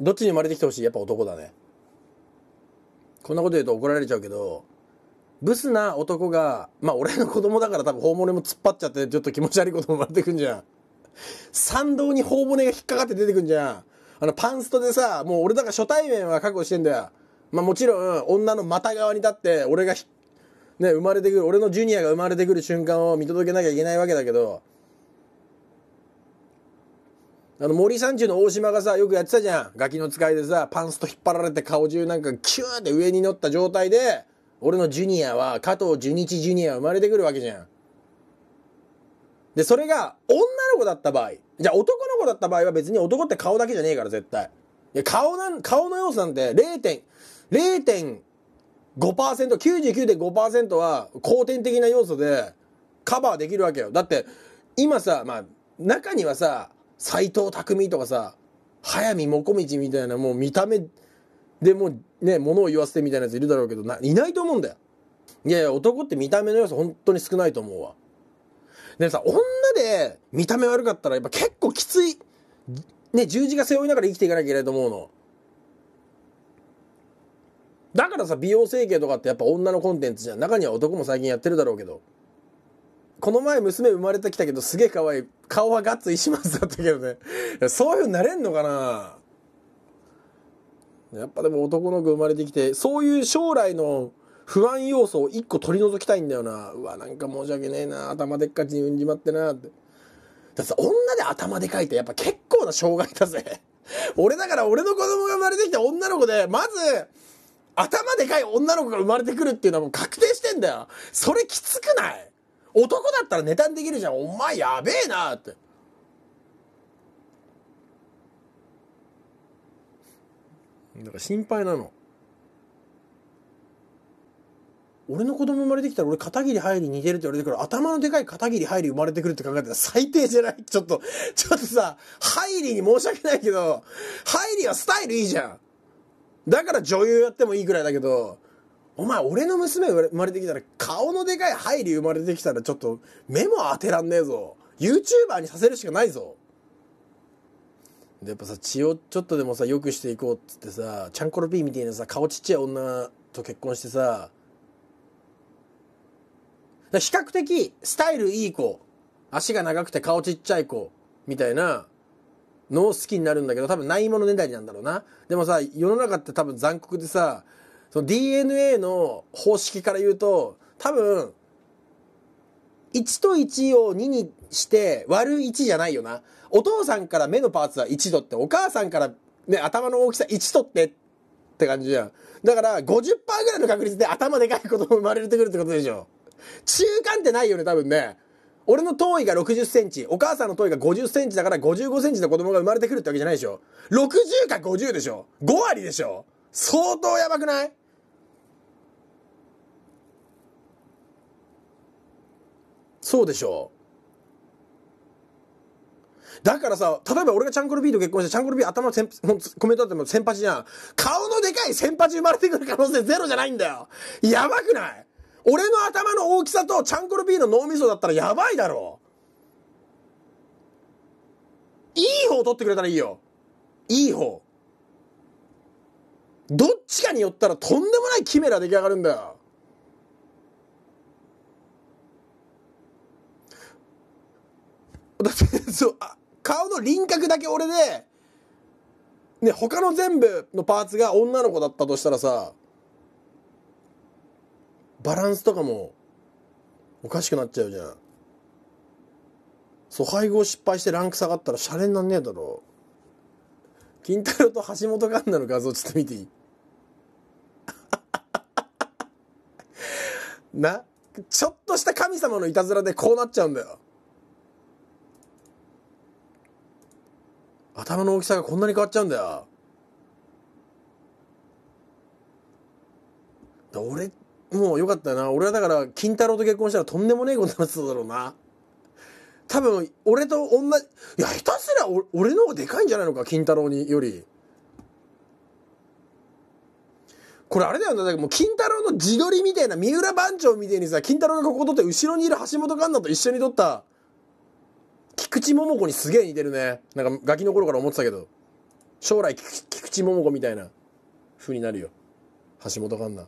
どっちに生まれてきてほしいやっぱ男だね。こんなこと言うと怒られちゃうけど、ブスな男が、まあ俺の子供だから多分頬骨も突っ張っちゃってちょっと気持ち悪いことも生まれてくんじゃん。参道に頬骨が引っかかって出てくんじゃん。あのパンストでさ、もう俺だから初対面は覚悟してんだよ。まあもちろん女の股側に立って俺がね、生まれてくる、俺のジュニアが生まれてくる瞬間を見届けなきゃいけないわけだけど、あの森三中の大島がさよくやってたじゃんガキの使いでさパンスト引っ張られて顔中なんかキューって上に乗った状態で俺のジュニアは加藤純一ジュニア生まれてくるわけじゃん。でそれが女の子だった場合じゃあ男の子だった場合は別に男って顔だけじゃねえから絶対。いや顔なん顔の要素なんて0.0.5% 99.5%は後天的な要素でカバーできるわけよ。だって今さまあ中にはさ斎藤匠とかさ、早見もこみちみたいな、もう見た目でもうね、物を言わせてみたいなやついるだろうけど、いないと思うんだよ。いやいや、男って見た目の要素本当に少ないと思うわ。でさ、女で見た目悪かったらやっぱ結構きつい、ね、十字架背負いながら生きていかなきゃいけないと思うの。だからさ、美容整形とかってやっぱ女のコンテンツじゃん。中には男も最近やってるだろうけど。この前娘生まれてきたけどすげえ可愛い。顔はガッツ石松だったけどね。そういうなれんのかなやっぱでも男の子生まれてきて、そういう将来の不安要素を一個取り除きたいんだよな。うわ、なんか申し訳ねえな。頭でっかちに産んじまってなって。だって女で頭でかいってやっぱ結構な障害だぜ。俺だから俺の子供が生まれてきた女の子で、まず、頭でかい女の子が生まれてくるっていうのはもう確定してんだよ。それきつくない男だったらネタにできるじゃん。お前やべえなって。だから心配なの。俺の子供生まれてきたら俺片桐入り似てるって言われてくる頭のでかい片桐入り生まれてくるって考えたら最低じゃない ちょっと、ちょっとさ、入りに申し訳ないけど、入りはスタイルいいじゃん。だから女優やってもいいくらいだけど、お前、俺の娘生まれてきたら、顔のでかいハイリ生まれてきたら、ちょっと、目も当てらんねえぞ。YouTuber にさせるしかないぞ。で、やっぱさ、血をちょっとでもさ、良くしていこうっつってさ、チャンコロピーみたいなさ、顔ちっちゃい女と結婚してさ、比較的、スタイルいい子、足が長くて顔ちっちゃい子、みたいな、のを好きになるんだけど、多分ないものねだりなんだろうな。でもさ、世の中って多分残酷でさ、その DNA の方式から言うと、多分、1と1を2にして割る1じゃないよな。お父さんから目のパーツは1度って、お母さんからね、頭の大きさ1とってって感じじゃん。だから50%ぐらいの確率で頭でかい子供生まれてくるってことでしょ。中間ってないよね、多分ね。俺の頭位が60センチ、お母さんの頭位が50センチだから55センチの子供が生まれてくるってわけじゃないでしょ。60か50でしょ。5割でしょ。相当やばくないそうでしょだからさ、例えば俺がチャンクル B と結婚して、チャンクル B 頭のコメントだっても先発じゃん。顔のでかい先発生まれてくる可能性ゼロじゃないんだよ。やばくない俺の頭の大きさとチャンクル B の脳みそだったらやばいだろう。いい方取ってくれたらいいよ。いい方。どっちかによったらとんでもないキメラ出来上がるんだよ。だってそうあ顔の輪郭だけ俺で、ね、他の全部のパーツが女の子だったとしたらさバランスとかもおかしくなっちゃうじゃん疎う配合失敗してランク下がったらシャレになんねえだろ金太郎と橋本環奈の画像ちょっと見ていい なちょっとした神様のいたずらでこうなっちゃうんだよ頭の大きさがこんなに変わっちゃうんだよ。だ俺、もうよかったな。俺はだから、金太郎と結婚したらとんでもねえことになってただろうな。多分、俺と同じ、いや、ひたすら俺俺の方がでかいんじゃないのか、金太郎により。これあれだよな、ね、もう金太郎の自撮りみたいな、三浦番長みたいにさ、金太郎がここ撮って後ろにいる橋本環奈と一緒に撮った池桃子にすげえ似てるね。なんかガキの頃から思ってたけど、将来菊池桃子みたいな風になるよ。橋本環奈。